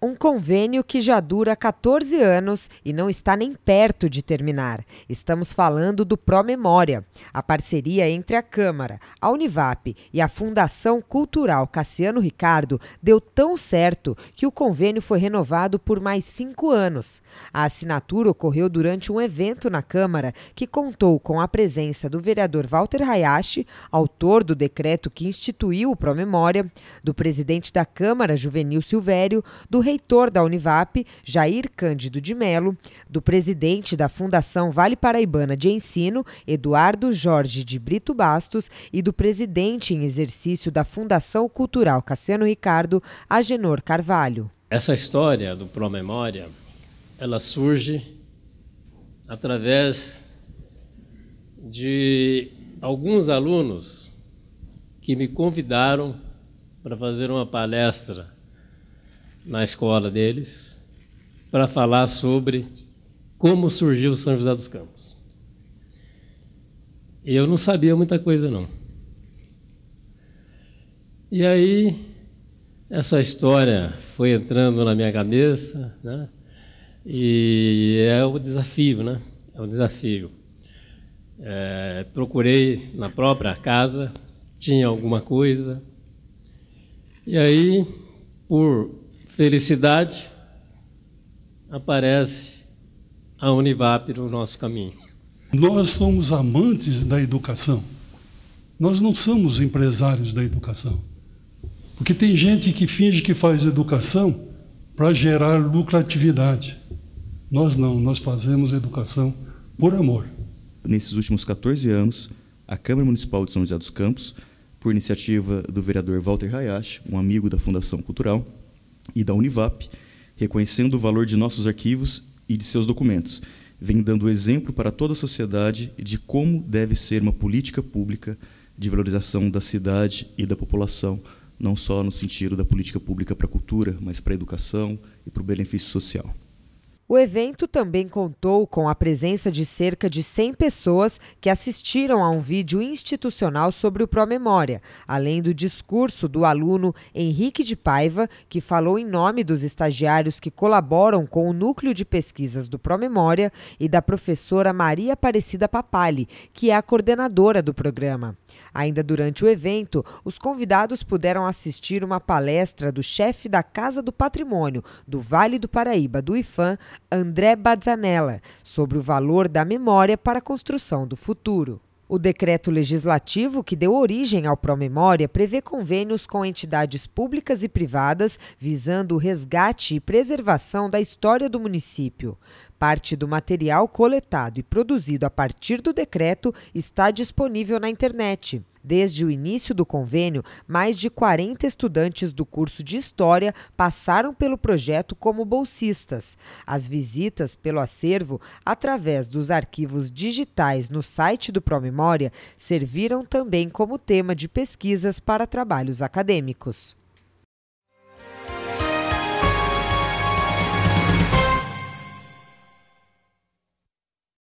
Um convênio que já dura 14 anos e não está nem perto de terminar. Estamos falando do Pró-Memória, a parceria entre a Câmara, a Univap e a Fundação Cultural Cassiano Ricardo deu tão certo que o convênio foi renovado por mais cinco anos. A assinatura ocorreu durante um evento na Câmara que contou com a presença do vereador Walter Hayashi, autor do decreto que instituiu o Pró-Memória, do presidente da Câmara, Juvenil Silvério, do rei reitor da Univap, Jair Cândido de Melo, do presidente da Fundação Vale Paraibana de Ensino, Eduardo Jorge de Brito Bastos, e do presidente em exercício da Fundação Cultural Cassiano Ricardo, Agenor Carvalho. Essa história do Promemória, ela surge através de alguns alunos que me convidaram para fazer uma palestra na escola deles para falar sobre como surgiu o São José dos Campos. E eu não sabia muita coisa, não. E aí, essa história foi entrando na minha cabeça, né? E é o desafio, né? É um desafio. É, procurei na própria casa, tinha alguma coisa. E aí, por felicidade, aparece a Univap no nosso caminho. Nós somos amantes da educação. Nós não somos empresários da educação. Porque tem gente que finge que faz educação para gerar lucratividade. Nós não, nós fazemos educação por amor. Nesses últimos 14 anos, a Câmara Municipal de São José dos Campos, por iniciativa do vereador Walter Hayashi, um amigo da Fundação Cultural, e da Univap, reconhecendo o valor de nossos arquivos e de seus documentos, vem dando exemplo para toda a sociedade de como deve ser uma política pública de valorização da cidade e da população, não só no sentido da política pública para a cultura, mas para a educação e para o benefício social. O evento também contou com a presença de cerca de 100 pessoas que assistiram a um vídeo institucional sobre o Promemória, além do discurso do aluno Henrique de Paiva, que falou em nome dos estagiários que colaboram com o núcleo de pesquisas do Promemória e da professora Maria Aparecida Papali, que é a coordenadora do programa. Ainda durante o evento, os convidados puderam assistir uma palestra do chefe da Casa do Patrimônio do Vale do Paraíba, do IFAM, André Bazzanella sobre o valor da memória para a construção do futuro. O decreto legislativo que deu origem ao Promemória prevê convênios com entidades públicas e privadas visando o resgate e preservação da história do município. Parte do material coletado e produzido a partir do decreto está disponível na internet. Desde o início do convênio, mais de 40 estudantes do curso de História passaram pelo projeto como bolsistas. As visitas pelo acervo, através dos arquivos digitais no site do Promemória, serviram também como tema de pesquisas para trabalhos acadêmicos.